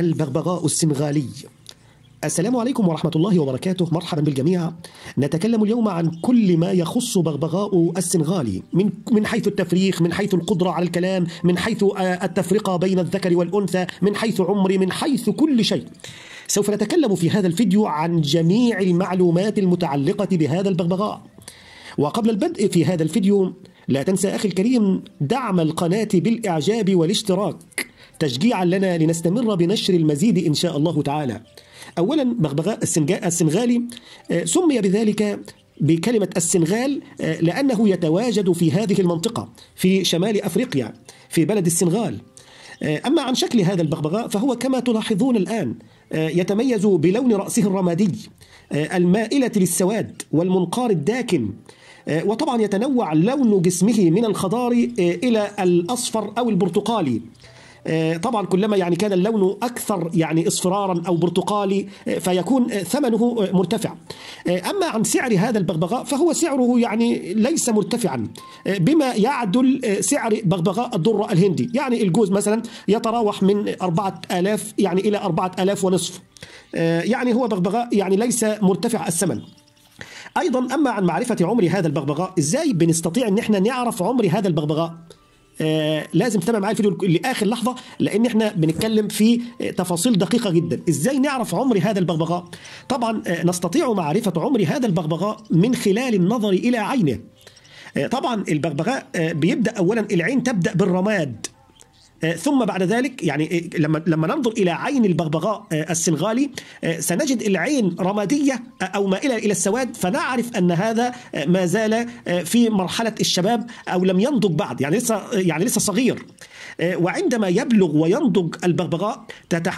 البغبغاء السنغالي السلام عليكم ورحمة الله وبركاته مرحبا بالجميع نتكلم اليوم عن كل ما يخص بغبغاء السنغالي من, من حيث التفريخ من حيث القدرة على الكلام من حيث آه، التفرقة بين الذكر والأنثى من حيث عمري من حيث كل شيء سوف نتكلم في هذا الفيديو عن جميع المعلومات المتعلقة بهذا البغبغاء وقبل البدء في هذا الفيديو لا تنسى أخي الكريم دعم القناة بالإعجاب والاشتراك تشجيعا لنا لنستمر بنشر المزيد إن شاء الله تعالى أولا بغبغاء السنغالي آه، سمي بذلك بكلمة السنغال آه، لأنه يتواجد في هذه المنطقة في شمال أفريقيا في بلد السنغال آه، أما عن شكل هذا البغبغاء فهو كما تلاحظون الآن يتميز بلون رأسه الرمادي المائلة للسواد والمنقار الداكن وطبعا يتنوع لون جسمه من الخضار إلى الأصفر أو البرتقالي آه، طبعا كلما يعني كان اللون أكثر يعني إصفرارا أو برتقالي آه، فيكون آه، ثمنه مرتفع أما عن سعر هذا البغبغاء فهو سعره يعني ليس مرتفعا بما يعدل سعر بغبغاء الدرة الهندي يعني الجوز مثلا يتراوح من 4000 يعني إلى 4000 ونصف يعني هو بغبغاء يعني ليس مرتفع الثمن ايضا اما عن معرفه عمر هذا البغبغاء ازاي بنستطيع ان احنا نعرف عمر هذا البغبغاء آه، لازم تتابع معايا الفيديو لاخر لحظه لان احنا بنتكلم في آه، تفاصيل دقيقه جدا ازاي نعرف عمر هذا البغبغاء طبعا آه، نستطيع معرفه عمر هذا البغبغاء من خلال النظر الى عينه طبعا البغبغاء بيبدا اولا العين تبدا بالرماد آه، ثم بعد ذلك يعني آه، لما لما ننظر الى عين البغبغاء آه، السنغالي سنجد العين رماديه او مائله الى السواد فنعرف ان هذا ما زال في مرحله الشباب او لم ينضج بعد يعني لسه يعني لسه صغير وعندما يبلغ وينضج البغبغاء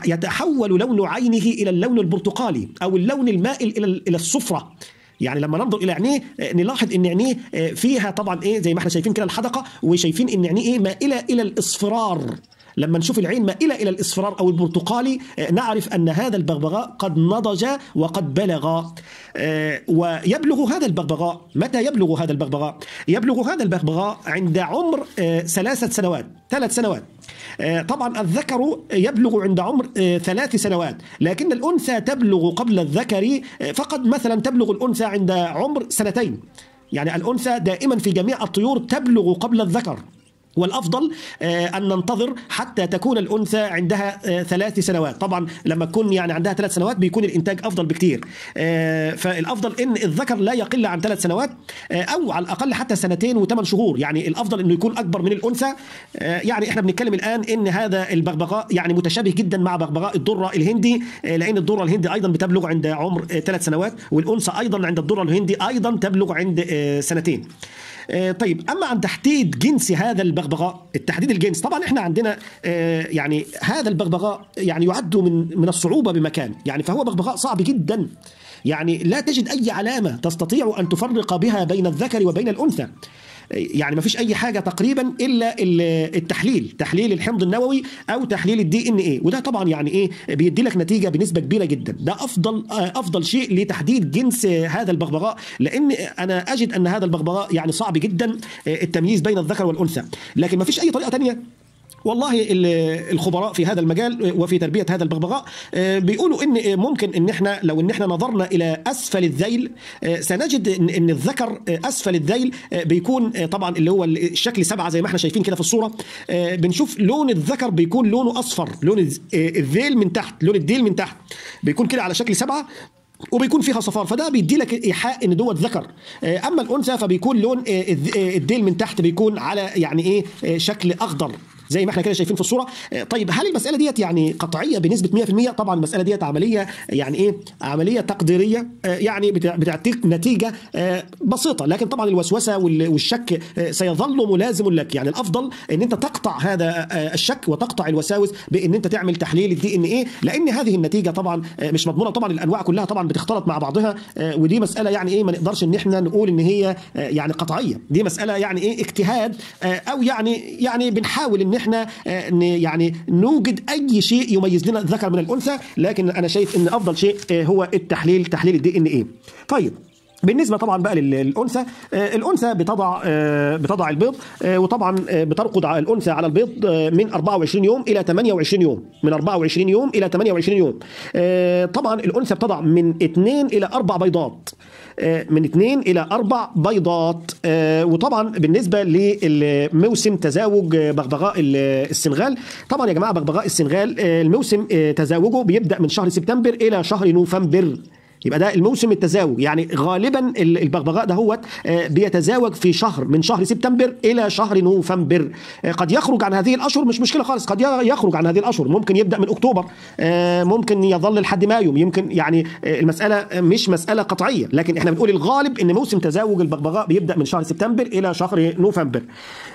يتحول لون عينه الى اللون البرتقالي او اللون المائل الى الصفره يعني لما ننظر الى عينيه آه، نلاحظ ان عينيه آه، فيها طبعا ايه زي ما احنا شايفين كده الحدقه وشايفين ان عينيه ايه مائله الى الاصفرار لما نشوف العين مائلة إلى الإصفرار أو البرتقالي آه، نعرف أن هذا البغبغاء قد نضج وقد بلغ آه، ويبلغ هذا البغبغاء متى يبلغ هذا البغبغاء؟ يبلغ هذا البغبغاء عند عمر آه، ثلاثة سنوات ثلاث سنوات طبعا الذكر يبلغ عند عمر ثلاث سنوات لكن الأنثى تبلغ قبل الذكر فقد مثلا تبلغ الأنثى عند عمر سنتين يعني الأنثى دائما في جميع الطيور تبلغ قبل الذكر والافضل آه، ان ننتظر حتى تكون الانثى عندها آه، ثلاث سنوات طبعا لما تكون يعني عندها ثلاث سنوات بيكون الانتاج افضل بكتير آه، فالافضل ان الذكر لا يقل عن ثلاث سنوات او على الاقل حتى سنتين وثمان شهور يعني الافضل انه يكون اكبر من الانثى يعني احنا بنتكلم الان ان هذا البغبغاء يعني متشابه جدا مع بغبغاء الدره الهندي لان الدره الهندي ايضا بتبلغ عند عمر ثلاث سنوات والانثى ايضا عند الدره الهندي ايضا تبلغ عند سنتين آه، طيب اما عن تحديد جنس هذا البغبغاء التحديد الجنس طبعا احنا عندنا آه، يعني هذا البغبغاء يعني يعد من من الصعوبه بمكان يعني فهو بغبغاء صعب جدا يعني لا تجد اي علامه تستطيع ان تفرق بها بين الذكر وبين الانثى يعني ما فيش اي حاجه تقريبا الا التحليل تحليل الحمض النووي او تحليل الدي ان ايه وده طبعا يعني ايه بيدي لك نتيجه بنسبه كبيره جدا ده افضل افضل شيء لتحديد جنس هذا البغبغاء لان انا اجد ان هذا البغبغاء يعني صعب جدا آه، التمييز بين الذكر والانثى لكن ما فيش اي طريقه ثانيه والله الخبراء في هذا المجال وفي تربيه هذا البغبغاء آه، بيقولوا ان آه، ممكن ان احنا لو ان احنا نظرنا الى اسفل الذيل آه، سنجد ان الذكر اسفل الذيل بيكون طبعا اللي هو الشكل سبعه زي ما احنا شايفين كده في الصوره بنشوف لون الذكر بيكون لونه اصفر لون الذيل من تحت لون الديل من تحت بيكون كده على شكل سبعه وبيكون فيها صفار فده بيدي لك ايحاء ان دوت ذكر اما الانثى فبيكون لون الديل من تحت بيكون على يعني ايه شكل اخضر زي ما احنا كده شايفين في الصوره آه، طيب هل المساله ديت يعني قطعيه بنسبه 100% طبعا المساله ديت عمليه يعني ايه عمليه تقديريه آه، يعني بتعطيك نتيجه آه، بسيطه لكن طبعا الوسوسه والشك سيظل ملازم لك يعني الافضل ان انت تقطع هذا الشك وتقطع الوساوس بان انت تعمل تحليل الدي ان ايه لان هذه النتيجه طبعا مش مضمونه طبعا الانواع كلها طبعا بتختلط مع بعضها ودي مساله يعني ايه ما نقدرش ان احنا نقول ان هي يعني قطعيه دي مساله يعني ايه اجتهاد او يعني يعني بنحاول ان احنا آه، يعني نوجد اي شيء يميز لنا الذكر من الانثى لكن انا شايف ان افضل شيء آه، هو التحليل تحليل الدي ان ايه طيب بالنسبه طبعا بقى للانثى آه، الانثى بتضع آه، بتضع البيض آه، وطبعا بترقد الانثى على البيض من 24 يوم الى 28 يوم من 24 يوم الى 28 يوم طبعا الانثى بتضع من 2 الى 4 بيضات من اثنين الى اربع بيضات وطبعا بالنسبه لموسم تزاوج بغبغاء السنغال طبعا يا جماعه بغبغاء السنغال الموسم تزاوجه بيبدا من شهر سبتمبر الى شهر نوفمبر يبقى ده الموسم التزاوج يعني غالبا البغبغاء ده هو آه، بيتزاوج في شهر من شهر سبتمبر الى شهر نوفمبر آه، قد يخرج عن هذه الاشهر مش مشكله خالص قد يخرج عن هذه الاشهر ممكن يبدا من اكتوبر آه، ممكن يظل لحد مايو يمكن يعني المساله مش مساله قطعيه لكن احنا بنقول الغالب ان موسم تزاوج البغبغاء بيبدا من شهر سبتمبر الى شهر نوفمبر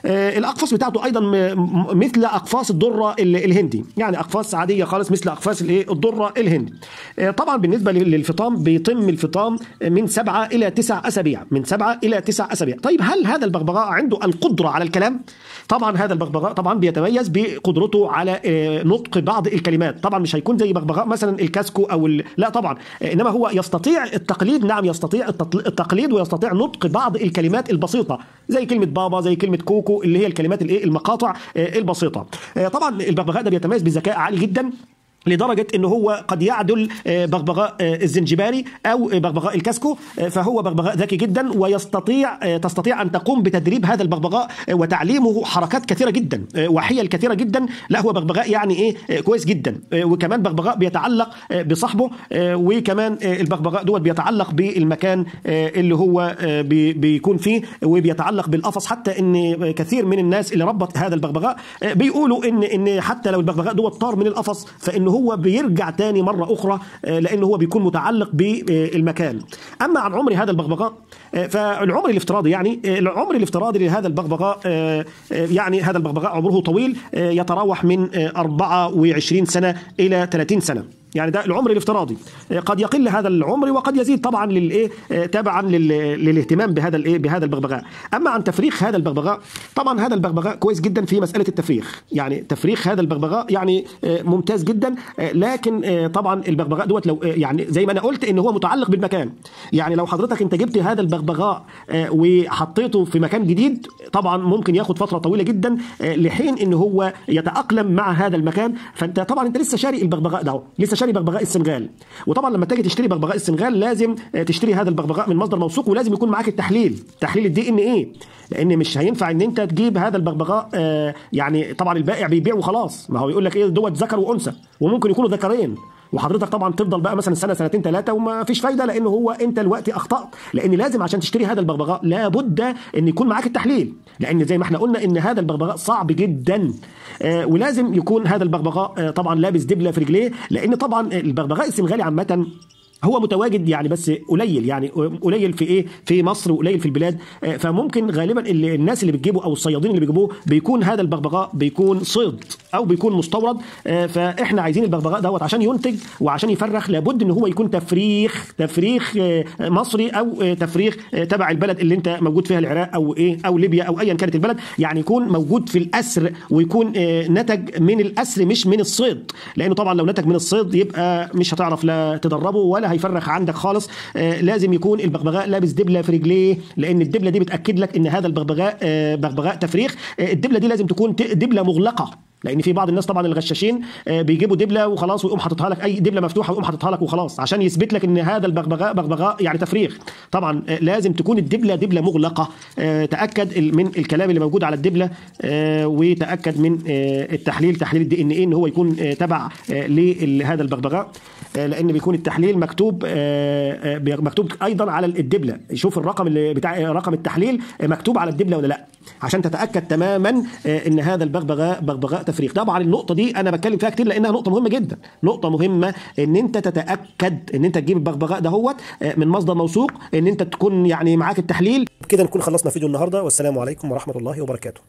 الاقفاص بتاعته ايضا مثل اقفاص الدره الهندي يعني اقفاص عاديه خالص مثل اقفاص الايه الدره الهندي طبعا بالنسبه للفطام بيتم الفطام من سبعة إلى تسع أسابيع من سبعة إلى تسع أسابيع طيب هل هذا البغبغاء عنده القدرة على الكلام؟ طبعا هذا البغبغاء طبعا بيتميز بقدرته على آه، نطق بعض الكلمات طبعا مش هيكون زي بغبغاء مثلا الكاسكو أو ال... لا طبعا آه، إنما هو يستطيع التقليد نعم يستطيع التقليد ويستطيع نطق بعض الكلمات البسيطة زي كلمة بابا زي كلمة كوكو اللي هي الكلمات الإيه المقاطع آه، البسيطة طبعا البغبغاء ده بيتميز بذكاء عالي جدا لدرجة أنه هو قد يعدل آه، بغبغاء آه، الزنجباري أو بغبغاء الكاسكو آه، فهو بغبغاء ذكي جدا ويستطيع تستطيع أن تقوم بتدريب هذا البغبغاء وتعليمه حركات كثيرة جدا وحيل كثيرة جدا لا هو بغبغاء يعني إيه كويس جدا وكمان بغبغاء بيتعلق بصاحبه وكمان البغبغاء دوت بيتعلق بالمكان اللي هو بيكون فيه وبيتعلق بالقفص حتى ان كثير من الناس اللي ربط هذا البغبغاء بيقولوا ان ان حتى لو البغبغاء دوت طار من القفص فانه هو بيرجع تاني مرة أخرى آه، لأن هو بيكون متعلق بالمكان أما عن عمر هذا البغبغاء آه، فالعمر الافتراضي يعني آه، العمر الافتراضي لهذا البغبغاء يعني هذا البغبغاء عمره طويل يتراوح من 24 سنة إلى 30 سنة يعني ده العمر الافتراضي آه، قد يقل هذا العمر وقد يزيد طبعا للايه آه، تبعا للاهتمام بهذا الايه بهذا البغبغاء اما عن تفريخ هذا البغبغاء طبعا هذا البغبغاء كويس جدا في مساله التفريخ يعني تفريخ هذا البغبغاء يعني آه، ممتاز جدا لكن طبعا البغبغاء دوت لو يعني زي ما انا قلت ان هو متعلق بالمكان يعني لو حضرتك انت جبت هذا البغبغاء وحطيته في مكان جديد طبعا ممكن ياخد فتره طويله جدا لحين ان هو يتاقلم مع هذا المكان فانت طبعا انت لسه شاري البغبغاء ده لسه شاري تشتري بغبغاء السنغال وطبعا لما تيجي تشتري بغبغاء السنغال لازم آه، تشتري هذا البغبغاء من مصدر موثوق ولازم يكون معاك التحليل تحليل الدي ان ايه لان مش هينفع ان انت تجيب هذا البغبغاء آه، يعني طبعا البائع بيبيع وخلاص ما هو يقول لك ايه دوت ذكر وانثى وممكن يكونوا ذكرين وحضرتك طبعا تفضل بقى مثلا سنه سنتين ثلاثه وما فيش فايده لان هو انت الوقت اخطات لان لازم عشان تشتري هذا البغبغاء لابد ان يكون معاك التحليل لان زي ما احنا قلنا ان هذا البغبغاء صعب جدا آه، ولازم يكون هذا البغبغاء آه، طبعا لابس دبله في رجليه لان طبعا البغبغاء السنغالي عامه هو متواجد يعني بس قليل يعني قليل في ايه في مصر وقليل في البلاد آه، فممكن غالبا اللي الناس اللي بتجيبه او الصيادين اللي بيجيبوه بيكون هذا البغبغاء بيكون صيد او بيكون مستورد آه، فاحنا عايزين البغبغاء دوت عشان ينتج وعشان يفرخ لابد ان هو يكون تفريخ تفريخ آه، مصري او تفريخ تبع البلد اللي انت موجود فيها العراق او ايه او ليبيا او ايا كانت البلد يعني يكون موجود في الاسر ويكون نتج من الاسر مش من الصيد لانه طبعا لو نتج من الصيد يبقى مش هتعرف لا تدربه ولا هيفرخ عندك خالص آه، لازم يكون البغبغاء لابس دبله في رجليه لان الدبله دي بتاكد لك ان هذا البغبغاء آه، بغبغاء تفريخ آه، الدبله دي لازم تكون دبله مغلقه لان في بعض الناس طبعا الغشاشين آه، بيجيبوا دبله وخلاص ويقوم حاططها لك اي دبله مفتوحه ويقوم حاططها لك وخلاص عشان يثبت لك ان هذا البغبغاء بغبغاء يعني تفريغ طبعا آه، لازم تكون الدبله دبله مغلقه آه، تاكد من الكلام اللي موجود على الدبله وتاكد من التحليل تحليل الدي ان ايه ان هو يكون تبع لهذا البغبغاء لان بيكون التحليل مكتوب مكتوب ايضا على الدبله شوف الرقم اللي بتاع رقم التحليل مكتوب على الدبله ولا لا عشان تتاكد تماما آه، ان هذا البغبغاء بغبغاء تفريغ طبعا النقطه دي انا بتكلم فيها كتير لانها نقطه مهمه جدا نقطه مهمه ان انت تتاكد ان انت تجيب البغبغاء دهوت آه، من مصدر موثوق ان انت تكون يعني معاك التحليل كده نكون خلصنا فيديو النهارده والسلام عليكم ورحمه الله وبركاته